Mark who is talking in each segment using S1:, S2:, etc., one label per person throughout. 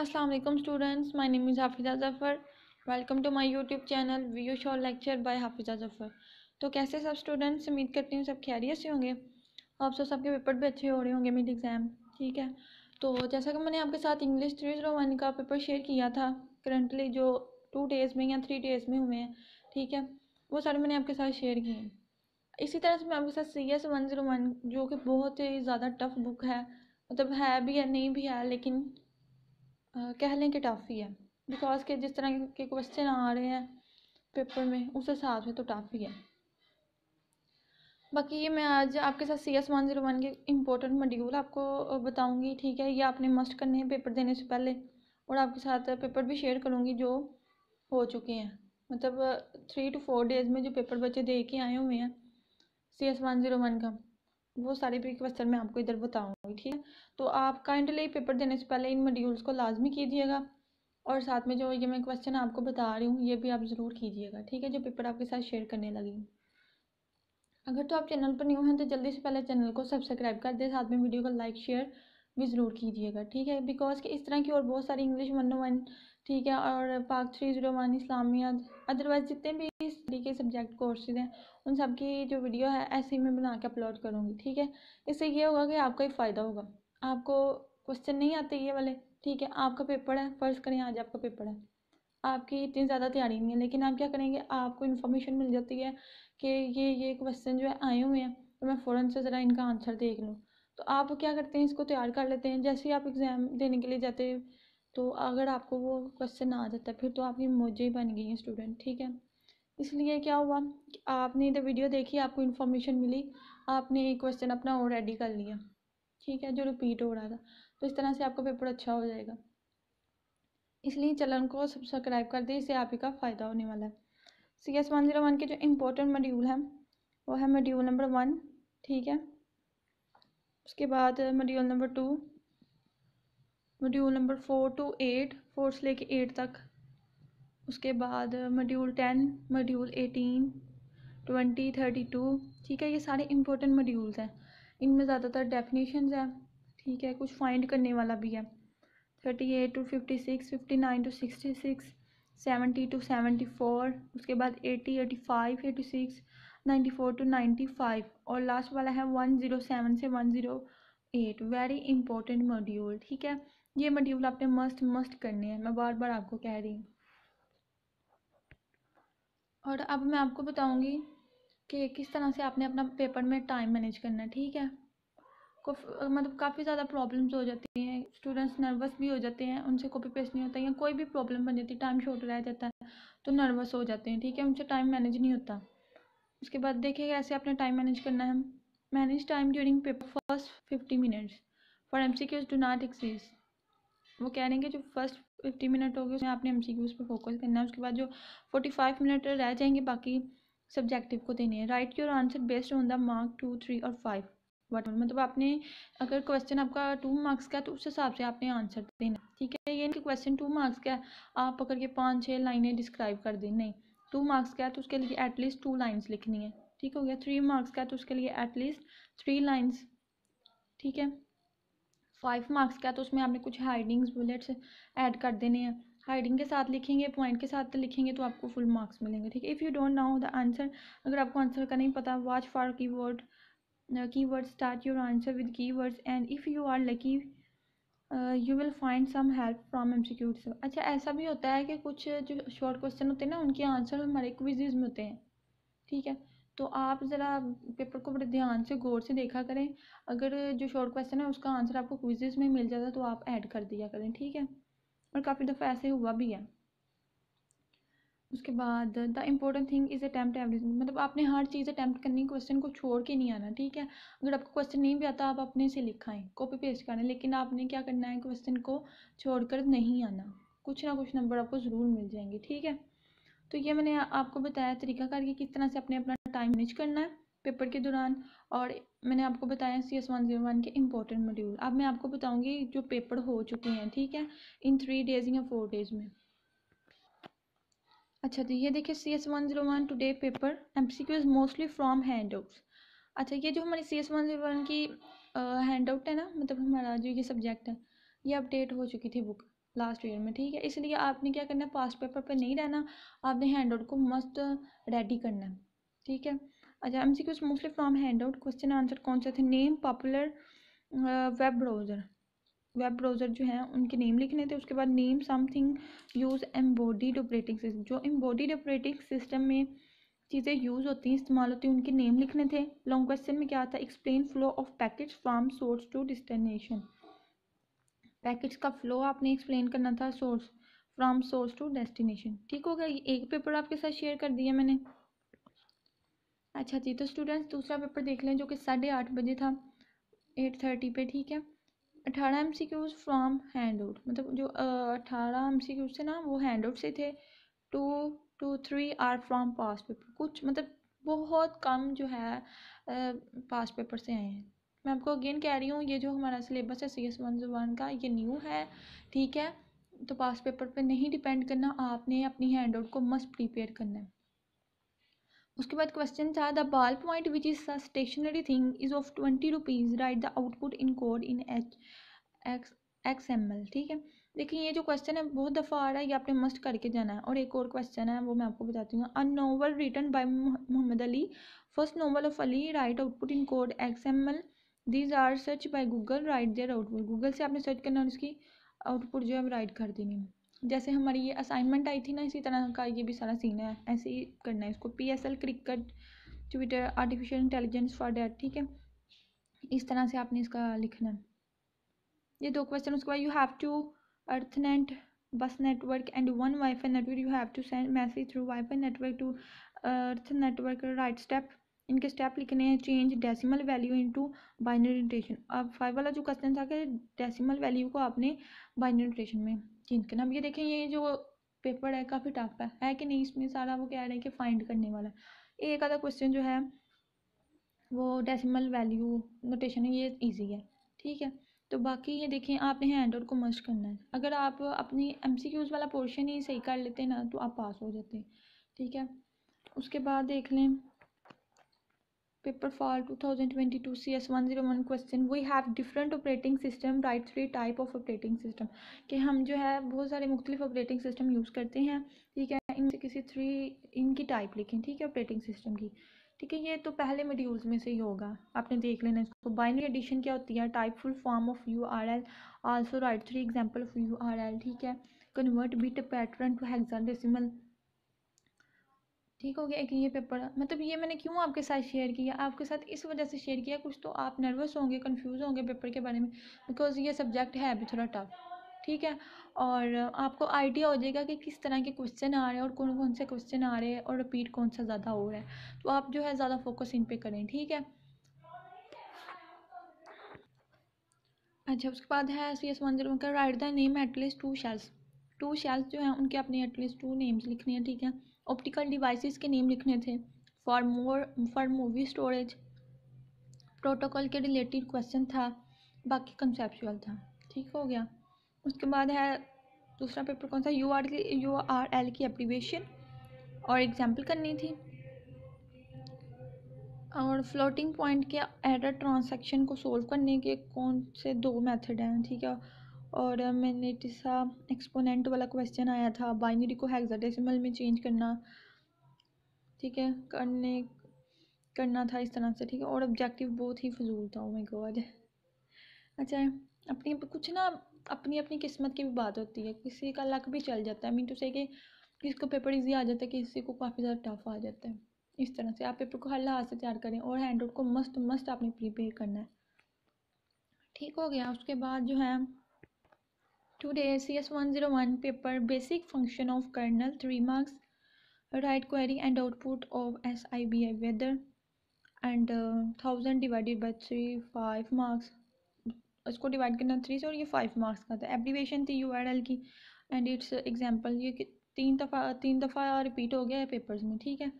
S1: अस्सलाम वालेकुम students my name is Hafiza Zafar welcome to my YouTube channel वीओ शॉर लेक्चर बाय हाफिज़ा ज़फ़र तो कैसे सब स्टूडेंट्स उम्मीद करती हूँ सब खैरियत से होंगे आप सब सबके पेपर भी अच्छे हो रहे होंगे मिड एग्ज़ाम ठीक है तो जैसा कि मैंने आपके साथ इंग्लिश थ्री जीरो वन का पेपर शेयर किया था करंटली जो टू डेज़ में या थ्री डेज़ में हुए हैं ठीक है वो सारे मैंने आपके साथ शेयर किए हैं इसी तरह से मैं आपके साथ C S one zero one जो कि बहुत ही ज़्यादा टफ बुक है मतलब है भी है नहीं भी है लेकिन कह लें कि टफ ही है बिकॉज के जिस तरह के क्वेश्चन आ रहे हैं पेपर में उस हिसाब से तो टफ ही है बाकी ये मैं आज आपके साथ C S one zero one के इम्पोर्टेंट मॉड्यूल आपको बताऊंगी ठीक है ये आपने मस्ट करने हैं पेपर देने से पहले और आपके साथ पेपर भी शेयर करूंगी जो हो चुके हैं मतलब थ्री टू फोर डेज में जो पेपर बच्चे दे के आए हुए हैं C S one zero one का वो सारे भी क्वेश्चन मैं आपको इधर बताऊंगी ठीक है तो आप काइंडली पेपर देने से पहले इन मॉड्यूल्स को लाजमी कीजिएगा और साथ में जो ये मैं क्वेश्चन आपको बता रही हूँ ये भी आप ज़रूर कीजिएगा ठीक है जो पेपर आपके साथ शेयर करने लगी अगर तो आप चैनल पर न्यू हैं तो जल्दी से पहले चैनल को सब्सक्राइब कर दें साथ में वीडियो को लाइक शेयर भी ज़रूर कीजिएगा ठीक है बिकॉज कि इस तरह की और बहुत सारी इंग्लिश वन वन ठीक है और पाक थ्री ज़ीरो वन इस्लामिया अदरवाइज़ जितने भी जिस तरीके सब्जेक्ट कोर्सेज हैं उन सब की जो वीडियो है ऐसे ही मैं बना के अपलोड करूँगी ठीक है इससे ये होगा कि आपका ही फ़ायदा होगा आपको क्वेश्चन नहीं आते ये वाले ठीक है आपका पेपर है फ़र्ज़ करें आज आपका पेपर है आपकी इतनी ज़्यादा तैयारी नहीं है लेकिन आप क्या करेंगे आपको इन्फॉर्मेशन मिल जाती है कि ये ये क्वेश्चन जो है आए हुए हैं तो मैं फ़ौरन से ज़रा इनका आंसर देख लूँ तो आप क्या करते हैं इसको तैयार कर लेते हैं जैसे ही आप एग्ज़ाम देने के लिए जाते हैं तो अगर आपको वो क्वेश्चन आ जाता है फिर तो आपकी मौजें ही बन गई हैं स्टूडेंट ठीक है इसलिए क्या हुआ आपने इधर वीडियो देखी आपको इन्फॉर्मेशन मिली आपने एक क्वेश्चन अपना और रेडी कर लिया ठीक है जो रिपीट हो रहा था तो इस तरह से आपका पेपर अच्छा हो जाएगा इसलिए चैनल को सब्सक्राइब कर दें इससे आप ही का फ़ायदा होने वाला है C S one zero one के जो इम्पोर्टेंट मॉड्यूल हैं वो है मॉड्यूल नंबर वन ठीक है उसके बाद module number two module number four to eight four से लेके एट तक उसके बाद module ten module eighteen twenty thirty two ठीक है ये सारे इंपॉर्टेंट मॉड्यूल्स हैं इनमें ज़्यादातर डेफिनेशन हैं ठीक है कुछ फाइंड करने वाला भी है thirty eight to fifty six fifty nine to sixty six seventy to seventy four उसके बाद eighty eighty five eighty six ninety four to ninety five और लास्ट वाला है वन ज़ीरो सेवन से one zero eight very important module ठीक है ये module आपने मस्ट मस्ट करने हैं मैं बार बार आपको कह रही हूँ और अब मैं आपको बताऊंगी कि किस तरह से आपने अपना पेपर में टाइम मैनेज करना है ठीक है मतलब काफ़ी ज़्यादा प्रॉब्लम्स हो जाती हैं स्टूडेंट्स नर्वस भी हो जाते हैं उनसे कॉपी पेस्ट नहीं होता या कोई भी प्रॉब्लम बन जाती है टाइम शॉर्ट रह जाता है तो नर्वस हो जाते हैं ठीक है उनसे टाइम मैनेज नहीं होता उसके बाद देखिए कैसे आपने टाइम मैनेज करना है manage time during paper first fifty minutes for M C Qs do not exist वो कह रहे हैं कि जो फर्स्ट फिफ्टी मिनट हो गए उसमें आपने एम सी क्यूज़ पर फोकस करना है उसके बाद जो फोर्टी फाइव मिनट रह जाएंगे बाकी सब्जेक्टिव को देने हैं write your answer based on the mark two three और फाइव वट मतलब आपने अगर क्वेश्चन आपका टू मार्क्स का है तो उस हिसाब से आपने आंसर देना ठीक है ये नहीं क्वेश्चन टू मार्क्स का है आप पकड़ के पाँच छः लाइनें डिस्क्राइब कर दें नहीं टू मार्क्स का है तो उसके लिए एटलीस्ट टू लाइन्स लिखनी है ठीक हो गया थ्री मार्क्स का है तो उसके लिए एटलीस्ट थ्री लाइन्स ठीक है फाइव मार्क्स का तो उसमें आपने कुछ हाइडिंग्स बुलेट्स ऐड कर देने हैं हाइडिंग के साथ लिखेंगे पॉइंट के साथ लिखेंगे तो आपको फुल मार्क्स मिलेंगे ठीक है if you don't know the answer अगर आपको आंसर का नहीं पता watch for key word key word start your answer with key words and if you are lucky you will find some help from M C अच्छा ऐसा भी होता है कि कुछ जो शॉर्ट क्वेश्चन होते हैं ना उनके आंसर हमारे क्विजेज में होते हैं ठीक है तो आप ज़रा पेपर को बड़े ध्यान से गौर से देखा करें अगर जो शॉर्ट क्वेश्चन है उसका आंसर आपको क्विजेज में मिल जाता तो आप ऐड कर दिया करें ठीक है और काफ़ी दफ़ा ऐसे हुआ भी है उसके बाद the important thing is attempt everything मतलब आपने हर चीज़ अटैम्प्ट करनी क्वेश्चन को छोड़ के नहीं आना ठीक है अगर आपको क्वेश्चन नहीं भी आता आप अपने से लिखाएं कॉपी पेस्ट करें लेकिन आपने क्या करना है क्वेश्चन को छोड़कर नहीं आना कुछ ना कुछ नंबर आपको ज़रूर मिल जाएंगे ठीक है तो ये मैंने आपको बताया तरीकाकार कि किस तरह से अपने अपना टाइम मैनेज करना है पेपर के दौरान और मैंने आपको बताया C S one zero one के इंपॉर्टेंट मॉड्यूल अब मैं आपको बताऊंगी जो पेपर हो चुके हैं ठीक है इन थ्री डेज या फोर डेज में अच्छा तो ये देखिए C S one zero one today paper M C Qs mostly from handouts अच्छा ये जो हमारी C S one zero one की हैंड आउट है ना मतलब हमारा जो ये सब्जेक्ट है ये अपडेट हो चुकी थी बुक लास्ट ईयर में ठीक है इसलिए आपने क्या करना है पास्ट पेपर पर नहीं रहना आपने हैंड आउट को मस्त रेडी करना है ठीक है अच्छा M C Qs mostly from handout question answer कौन से थे name popular web browser web browser जो है उनके नेम लिखने थे उसके बाद name something use embedded operating system जो एम्बॉडीड ऑपरेटिंग सिस्टम में चीज़ें यूज़ होती हैं इस्तेमाल होती हैं उनके नेम लिखने थे लॉन्ग क्वेश्चन में क्या था explain flow of packet from source to destination packets का फ्लो आपने एक्सप्लेन करना था source from source to destination ठीक हो गया ये एक पेपर आपके साथ शेयर कर दिया मैंने अच्छा जी तो स्टूडेंट्स दूसरा पेपर देख लें जो कि साढ़े आठ बजे था एट थर्टी पे ठीक है अठारह M C Qs from handout मतलब जो अठारह एम सी क्यूज़ थे ना वो हैंड आउट से थे two to three are from past paper कुछ मतलब बहुत कम जो है पास पेपर से आए हैं मैं आपको अगेन कह रही हूँ ये जो हमारा सिलेबस है C S one zero one का ये न्यू है ठीक है तो पास पेपर पे नहीं डिपेंड करना आपने अपनी हैंड आउट को मस्ट प्रिपेयर करना है उसके बाद क्वेश्चन था the ball point which is a stationery thing is of twenty rupees write the output in code in H X X M L ठीक है देखिए ये जो क्वेश्चन है बहुत दफ़ा आ रहा है ये आपने मस्ट करके जाना है और एक और क्वेश्चन है वो मैं आपको बताती हूँ a novel written by Mohammad Ali first novel of Ali write output in code X M L these are search by Google write their output Google से आपने सर्च करना और इसकी आउटपुट जो है हम राइट कर देनी जैसे हमारी ये असाइनमेंट आई थी ना इसी तरह का ये भी सारा सीन है ऐसे ही करना है इसको P S L cricket Twitter artificial intelligence for date ठीक है इस तरह से आपने इसका लिखना है ये दो क्वेश्चन उसके बाद you have to Ethernet bus network and one wifi network you have to send message through wifi network to earth network right step इनके स्टेप लिखने हैं change decimal value into binary notation अब five वाला जो question था कि decimal value को आपने बाइनरी नोटेशन में चेंज करना अब ये देखें ये जो पेपर है काफ़ी टफ है है कि नहीं इसमें सारा वो कह रहे हैं कि फाइंड करने वाला है एक आधा क्वेश्चन जो है वो डेसीमल वैल्यू नोटेशन है ये ईजी है ठीक है तो बाकी ये देखें आपने हैंड आउट को मर्ज करना है अगर आप अपनी एम सी क्यूज़ वाला पोर्शन ही सही कर लेते ना तो आप पास हो जाते ठीक है उसके बाद देख लें paper two two thousand twenty C S one zero one question we have different operating system write three type of operating system कि हम जो है बहुत सारे मुख्तलिफ ऑपरेटिंग सिस्टम यूज़ करते हैं ठीक है इनसे किसी थ्री इनकी टाइप लिखें ठीक है ऑपरेटिंग सिस्टम की ठीक है ये तो पहले मेड्यूल्स में से ही होगा आपने देख लेना इसको बाइनरी एडिशन क्या होती है type full form of U R L also write three example of U R L ठीक है convert bit pattern to decimal ठीक हो गया कि ये पेपर मतलब ये मैंने क्यों आपके साथ शेयर किया आपके साथ इस वजह से शेयर किया कुछ तो आप नर्वस होंगे कंफ्यूज होंगे पेपर के बारे में बिकॉज ये सब्जेक्ट है भी थोड़ा टफ ठीक है और आपको आइडिया हो जाएगा कि किस तरह के क्वेश्चन आ रहे हैं और कौन कौन से क्वेश्चन आ रहे हैं और रिपीट कौन सा ज़्यादा हो रहा है तो आप जो है ज़्यादा फोकस इन पर करें ठीक है अच्छा उसके बाद है C S one zero write the name at least two shells two shells जो हैं उनके अपने एटलीस्ट टू नेम्स लिखने हैं ठीक है ऑप्टिकल डिवाइसेस के नेम लिखने थे for more for movie storage protocol के रिलेटेड क्वेश्चन था बाकी कंसेप्चुअल था ठीक हो गया उसके बाद है दूसरा पेपर कौन सा U R U R L की अप्रीवेशन और एग्जाम्पल करनी थी और फ्लोटिंग पॉइंट के एडर ट्रांसैक्शन को सोल्व करने के कौन से दो मेथड हैं ठीक है और मैंने टिसा एक्सपोनेंट वाला क्वेश्चन आया था बाइनरी को हेक्साडेसिमल में चेंज करना ठीक है करने करना था इस तरह से ठीक है और ऑब्जेक्टिव बहुत ही फजूल था ओह माय गॉड अच्छा अपनी कुछ ना अपनी अपनी किस्मत की भी बात होती है किसी का लक भी चल जाता है मीन टू से कि किसी को पेपर इजी आ जाता है किसी को काफ़ी ज़्यादा टफ आ जाता है इस तरह से आप पेपर को हर लाज से तैयार करें और हैंड को मस्त मस्त आपने प्रिपेयर करना है ठीक हो गया उसके बाद जो है C S one one zero paper basic function of kernel three marks write query and output of S I B I weather and thousand divided by three five marks इसको डिवाइड करना थ्री से और ये five marks का था abbreviation थी U R L की and its example ये तीन दफ़ा तीन दफ़ा रिपीट हो गया है पेपर्स में ठीक है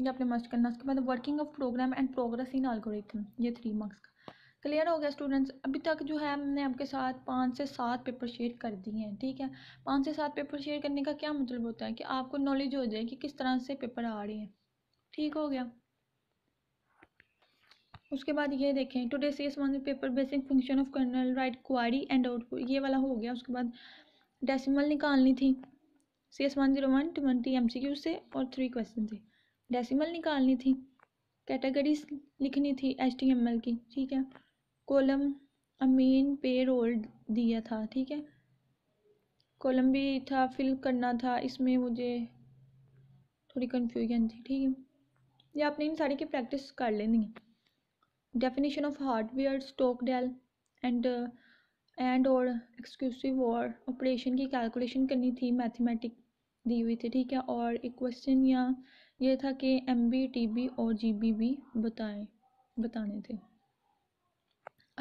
S1: ये आपने मस्ट करना उसके बाद working of program and progress in algorithm ये थ्री मार्क्स का क्लियर हो गया स्टूडेंट्स अभी तक जो है हमने आपके साथ पाँच से सात पेपर शेयर कर दिए हैं ठीक है पाँच से सात पेपर शेयर करने का क्या मतलब होता है कि आपको नॉलेज हो जाए कि किस तरह से पेपर आ रहे हैं ठीक हो गया उसके बाद ये देखें today C S one paper basic function of kernel write query and output ये वाला हो गया उसके बाद डेसिमल निकालनी थी C S one zero one twenty M C Q से और थ्री क्वेश्चन थे डेसिमल निकालनी थी कैटेगरीज लिखनी थी एच टी एम एल की ठीक है कॉलम अमीन पे रोल दिया था ठीक है कॉलम भी था फिल करना था इसमें मुझे थोड़ी कन्फ्यूजन थी ठीक है ये आपने इन सारी की प्रैक्टिस कर लेनी है definition of hardware stock dell and and or exclusive or operation की कैलकुलेशन करनी थी मैथमेटिक दी हुई थी ठीक है और एक क्वेश्चन या ये था कि एम बी टी बी और जी बी भी बताएं बताने थे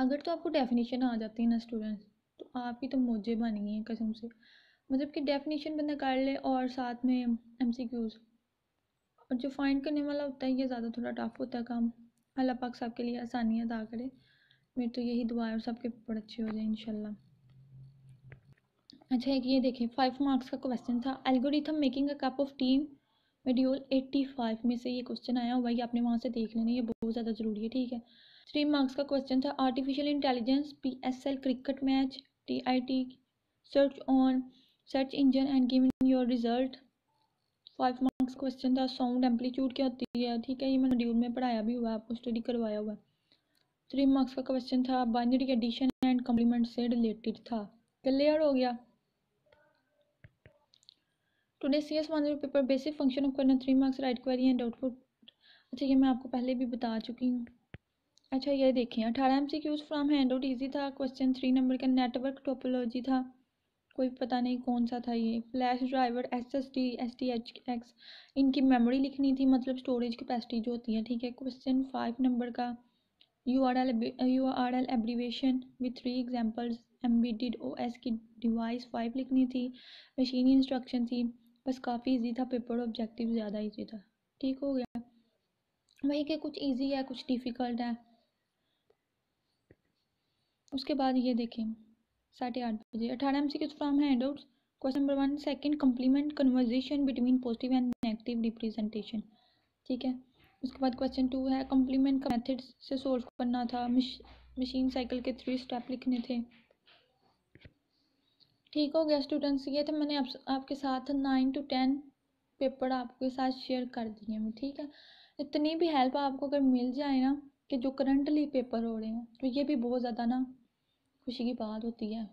S1: अगर तो आपको डेफिनेशन आ जाती है ना स्टूडेंट्स तो आप ही तो मोजे बन गए हैं कसम से मतलब कि डेफिनेशन बंदा कर ले और साथ में एम सी क्यूज़ और जो फाइंड करने वाला होता है ये ज़्यादा थोड़ा टफ होता है काम अल्लाह पाक सब के लिए आसानियाँ अदा करे मेरी तो यही दुआ है और सबके पेपर अच्छे हो जाए इन अच्छा एक ये देखें फाइव मार्क्स का क्वेश्चन था algorithm making a cup of tea module eighty five में से ये क्वेश्चन आया हुआ है ये आपने वहाँ से देख लेना ये बहुत ज़्यादा ज़रूरी है ठीक है थ्री मार्क्स का क्वेश्चन था artificial intelligence P S L cricket match T I T search on search engine and give your result five marks question था साउंड एम्पलीट्यूड क्या होती है ठीक है ये मैंने ड्यूल में पढ़ाया भी हुआ है आपको स्टडी करवाया हुआ है थ्री मार्क्स का क्वेश्चन था बाइनरी एडिशन एंड कम्प्लीमेंट से रिलेटेड था क्लियर हो गया टुडे सी एस मानी पेपर बेसिक फंक्शन ऑफ करना three marks write query and output अच्छा ये मैं आपको पहले भी बता चुकी हूँ अच्छा ये देखें अठारह M C Qs from handout easy था क्वेश्चन थ्री नंबर का नेटवर्क टोपोलॉजी था कोई पता नहीं कौन सा था ये flash driver S S D S T H X इनकी मेमोरी लिखनी थी मतलब स्टोरेज कैपेसिटी जो होती है ठीक है क्वेश्चन फाइव नंबर का U R L U R L abbreviation with three examples M B embedded O S की डिवाइस फाइव लिखनी थी मशीनी इंस्ट्रक्शन थी बस काफ़ी ईजी था पेपर ऑब्जेक्टिव ज़्यादा ईजी था ठीक हो गया वही के कुछ ईजी है कुछ डिफ़िकल्ट है उसके बाद ये देखें साढ़े आठ बजे अठारह M C Qs from handout question number one second complement conversion between positive and negative representation ठीक है उसके बाद क्वेश्चन टू है कम्प्लीमेंट का मेथड्स से सोल्व करना था मशीन साइकिल के थ्री स्टेप लिखने थे ठीक हो गया स्टूडेंट्स ये तो मैंने आप, आपके साथ नाइन टू टेन पेपर आपके साथ शेयर कर दिए हैं ठीक है इतनी भी हेल्प आपको अगर मिल जाए ना कि जो करंटली पेपर हो रहे हैं तो ये भी बहुत ज़्यादा ना खुशी की बात होती है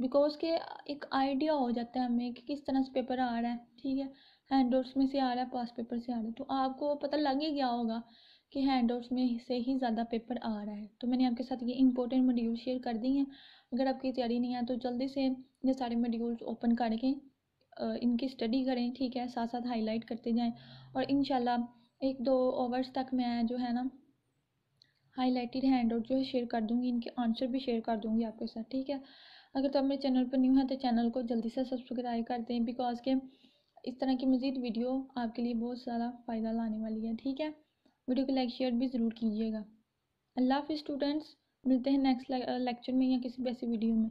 S1: बिकॉज के एक आइडिया हो जाता है हमें कि किस तरह से पेपर आ रहा है ठीक है हैंड आउट्स में से आ रहा है पास पेपर से आ रहा है तो आपको पता लग ही गया होगा कि हैंड आउट्स में से ही ज़्यादा पेपर आ रहा है तो मैंने आपके साथ ये इंपॉर्टेंट मॉड्यूल शेयर कर दी हैं अगर आपकी तैयारी नहीं है तो जल्दी से ये सारे मॉड्यूल्स ओपन करके इनकी स्टडी करें ठीक है साथ साथ हाईलाइट करते जाएँ और इन एक दो ओवर्स तक मैं जो है ना हाईलाइटेड हैंड आउट जो है शेयर कर दूँगी इनके आंसर भी शेयर कर दूँगी आपके साथ ठीक है अगर तो आप मेरे चैनल पर न्यू है तो चैनल को जल्दी से सब्सक्राइब कर दें बिकॉज के इस तरह की मज़ीद वीडियो आपके लिए बहुत सारा फ़ायदा लाने वाली है ठीक है वीडियो को लाइक शेयर भी ज़रूर कीजिएगा अल्लाह हाफि स्टूडेंट्स मिलते हैं नेक्स्ट लेक्चर में या किसी ऐसी वीडियो में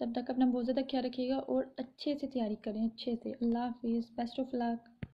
S1: तब तक अपना बहुत ज़्यादा ख्याल रखिएगा और अच्छे से तैयारी करें अच्छे से अल्लाह हाफिज़ बेस्ट ऑफ लक